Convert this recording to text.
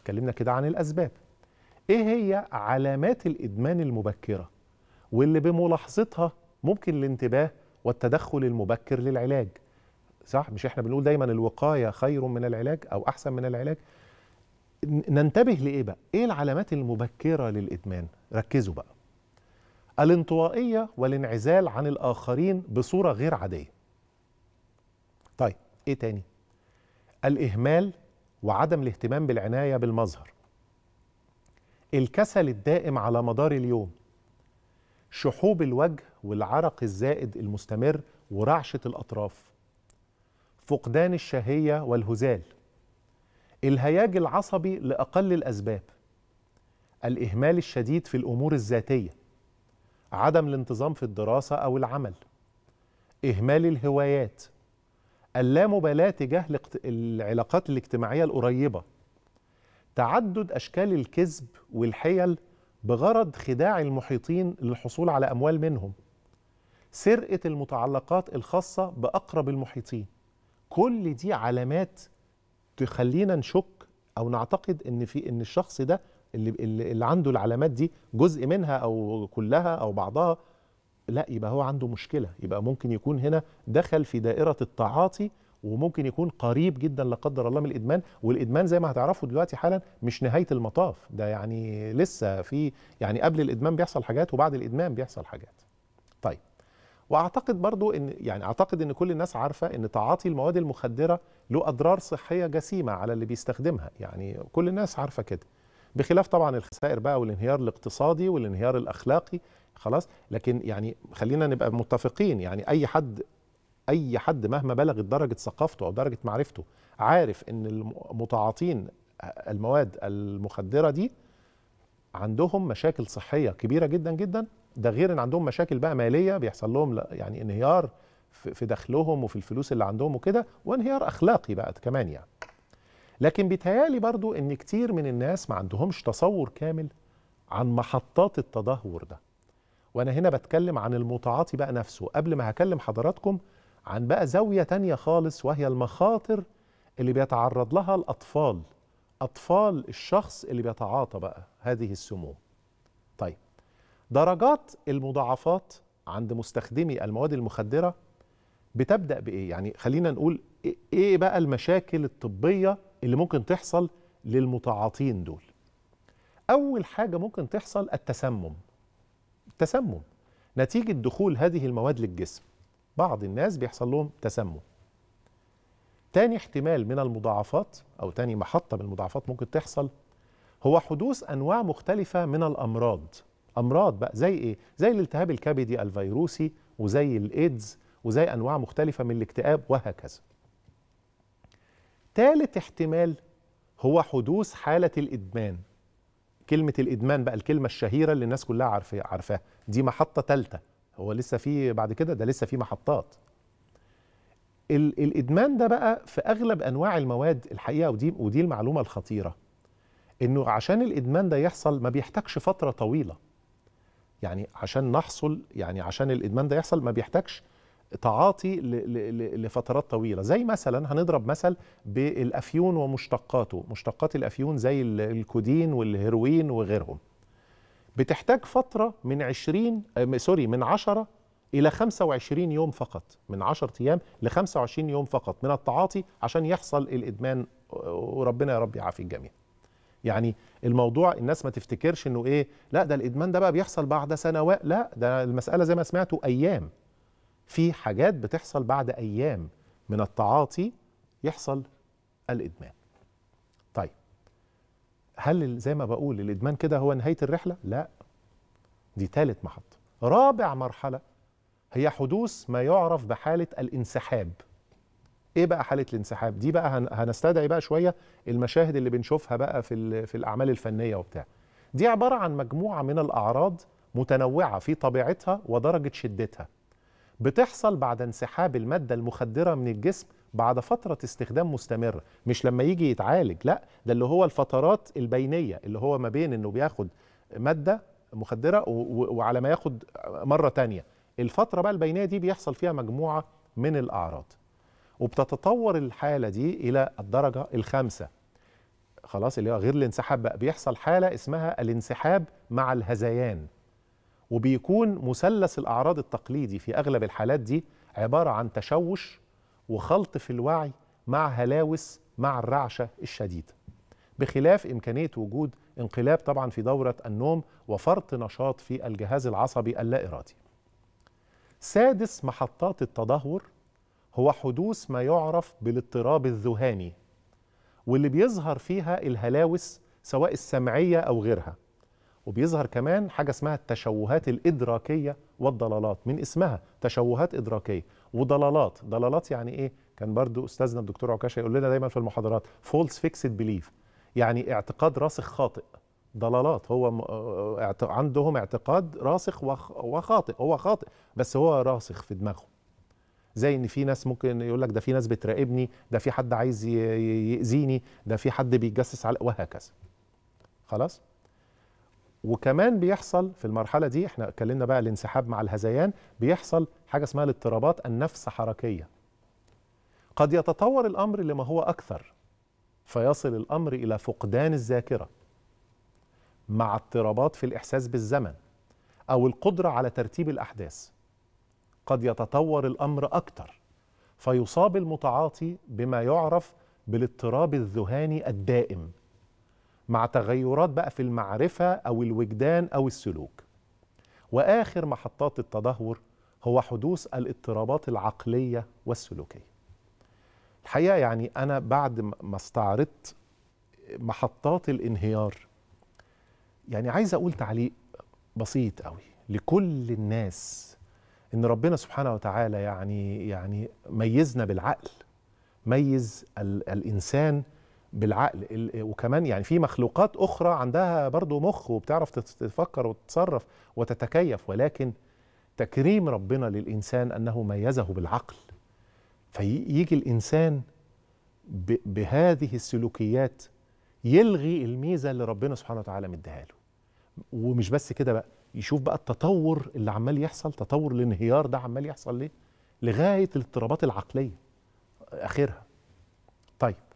اتكلمنا كده عن الأسباب إيه هي علامات الإدمان المبكرة واللي بملاحظتها ممكن الانتباه والتدخل المبكر للعلاج صح مش احنا بنقول دايما الوقايه خير من العلاج او احسن من العلاج ننتبه لايه بقى ايه العلامات المبكره للادمان ركزوا بقى الانطوائيه والانعزال عن الاخرين بصوره غير عاديه طيب ايه تاني الاهمال وعدم الاهتمام بالعناية بالمظهر الكسل الدائم على مدار اليوم شحوب الوجه والعرق الزائد المستمر ورعشة الأطراف فقدان الشهية والهزال الهياج العصبي لأقل الأسباب الإهمال الشديد في الأمور الذاتية عدم الانتظام في الدراسة أو العمل إهمال الهوايات اللامبالاه تجاه العلاقات الاجتماعيه القريبه تعدد اشكال الكذب والحيل بغرض خداع المحيطين للحصول على اموال منهم سرقه المتعلقات الخاصه باقرب المحيطين كل دي علامات تخلينا نشك او نعتقد ان في ان الشخص ده اللي اللي عنده العلامات دي جزء منها او كلها او بعضها لا يبقى هو عنده مشكله يبقى ممكن يكون هنا دخل في دائره التعاطي وممكن يكون قريب جدا لا قدر الله من الادمان والادمان زي ما هتعرفوا دلوقتي حالا مش نهايه المطاف ده يعني لسه في يعني قبل الادمان بيحصل حاجات وبعد الادمان بيحصل حاجات طيب واعتقد برضو ان يعني اعتقد ان كل الناس عارفه ان تعاطي المواد المخدره له اضرار صحيه جسيمه على اللي بيستخدمها يعني كل الناس عارفه كده بخلاف طبعا الخسائر بقى والانهيار الاقتصادي والانهيار الاخلاقي خلاص لكن يعني خلينا نبقى متفقين يعني اي حد اي حد مهما بلغت درجه ثقافته او درجه معرفته عارف ان المتعاطين المواد المخدره دي عندهم مشاكل صحيه كبيره جدا جدا ده غير ان عندهم مشاكل بقى ماليه بيحصل لهم يعني انهيار في دخلهم وفي الفلوس اللي عندهم وكده وانهيار اخلاقي بقى كمان يعني لكن بيتهيالي برضو ان كتير من الناس ما عندهمش تصور كامل عن محطات التدهور ده وانا هنا بتكلم عن المتعاطي بقى نفسه قبل ما هكلم حضراتكم عن بقى زاويه تانية خالص وهي المخاطر اللي بيتعرض لها الاطفال اطفال الشخص اللي بيتعاطى بقى هذه السموم طيب درجات المضاعفات عند مستخدمي المواد المخدره بتبدا بايه يعني خلينا نقول ايه, إيه بقى المشاكل الطبيه اللي ممكن تحصل للمتعاطين دول اول حاجه ممكن تحصل التسمم تسمم نتيجة دخول هذه المواد للجسم بعض الناس بيحصل لهم تسمم تاني احتمال من المضاعفات أو تاني محطة من المضاعفات ممكن تحصل هو حدوث أنواع مختلفة من الأمراض أمراض بقى زي إيه؟ زي الالتهاب الكبدي الفيروسي وزي الإيدز وزي أنواع مختلفة من الاكتئاب وهكذا تالت احتمال هو حدوث حالة الإدمان كلمه الادمان بقى الكلمه الشهيره اللي الناس كلها عارفه عارفاها دي محطه ثالثه هو لسه في بعد كده ده لسه في محطات الادمان ده بقى في اغلب انواع المواد الحقيقه ودي ودي المعلومه الخطيره انه عشان الادمان ده يحصل ما بيحتاجش فتره طويله يعني عشان نحصل يعني عشان الادمان ده يحصل ما بيحتاجش تعاطي لفترات طويله زي مثلا هنضرب مثل بالافيون ومشتقاته مشتقات الافيون زي الكودين والهيروين وغيرهم بتحتاج فتره من 20 آه، سوري من 10 الى 25 يوم فقط من 10 ايام ل 25 يوم فقط من التعاطي عشان يحصل الادمان وربنا يا رب يعافي الجميع يعني الموضوع الناس ما تفتكرش انه ايه لا ده الادمان ده بقى بيحصل بعد سنوات لا ده المساله زي ما سمعتوا ايام في حاجات بتحصل بعد ايام من التعاطي يحصل الادمان طيب هل زي ما بقول الادمان كده هو نهايه الرحله لا دي ثالث محطه رابع مرحله هي حدوث ما يعرف بحاله الانسحاب ايه بقى حاله الانسحاب دي بقى هنستدعي بقى شويه المشاهد اللي بنشوفها بقى في في الاعمال الفنيه وبتاع دي عباره عن مجموعه من الاعراض متنوعه في طبيعتها ودرجه شدتها بتحصل بعد انسحاب المادة المخدرة من الجسم بعد فترة استخدام مستمرة مش لما يجي يتعالج لا ده اللي هو الفترات البينية اللي هو ما بين انه بياخد مادة مخدرة وعلى ما ياخد مرة تانية الفترة بقى البينية دي بيحصل فيها مجموعة من الأعراض وبتتطور الحالة دي إلى الدرجة الخامسة خلاص اللي هو غير الانسحاب بقى بيحصل حالة اسمها الانسحاب مع الهذيان وبيكون مثلث الأعراض التقليدي في أغلب الحالات دي عبارة عن تشوش وخلط في الوعي مع هلاوس مع الرعشة الشديدة بخلاف إمكانية وجود انقلاب طبعا في دورة النوم وفرط نشاط في الجهاز العصبي اللا إرادي سادس محطات التدهور هو حدوث ما يعرف بالاضطراب الذهاني واللي بيظهر فيها الهلاوس سواء السمعية أو غيرها وبيظهر كمان حاجه اسمها التشوهات الادراكيه والضلالات من اسمها تشوهات ادراكيه وضلالات ضلالات يعني ايه كان برضو استاذنا الدكتور عكاشه يقول لنا دايما في المحاضرات فولس فيكسد بليف يعني اعتقاد راسخ خاطئ ضلالات هو آه، عندهم اعتقاد راسخ وخاطئ هو خاطئ بس هو راسخ في دماغه زي ان في ناس ممكن يقول لك ده في ناس بتراقبني ده في حد عايز يأذيني ده في حد بيتجسس على وهكذا خلاص وكمان بيحصل في المرحله دي احنا اتكلمنا بقى الانسحاب مع الهذيان بيحصل حاجه اسمها الاضطرابات النفس حركيه قد يتطور الامر لما هو اكثر فيصل الامر الى فقدان الذاكره مع اضطرابات في الاحساس بالزمن او القدره على ترتيب الاحداث قد يتطور الامر اكثر فيصاب المتعاطي بما يعرف بالاضطراب الذهاني الدائم مع تغيرات بقى في المعرفة أو الوجدان أو السلوك وآخر محطات التدهور هو حدوث الاضطرابات العقلية والسلوكية الحقيقة يعني أنا بعد ما استعرضت محطات الانهيار يعني عايز أقول تعليق بسيط قوي لكل الناس ان ربنا سبحانه وتعالى يعني يعني ميزنا بالعقل ميز الانسان بالعقل وكمان يعني في مخلوقات اخرى عندها برضو مخ وبتعرف تفكر وتتصرف وتتكيف ولكن تكريم ربنا للانسان انه ميزه بالعقل فيجي الانسان بهذه السلوكيات يلغي الميزه اللي ربنا سبحانه وتعالى مديها له ومش بس كده بقى يشوف بقى التطور اللي عمال يحصل تطور الانهيار ده عمال يحصل ليه لغايه الاضطرابات العقليه اخرها طيب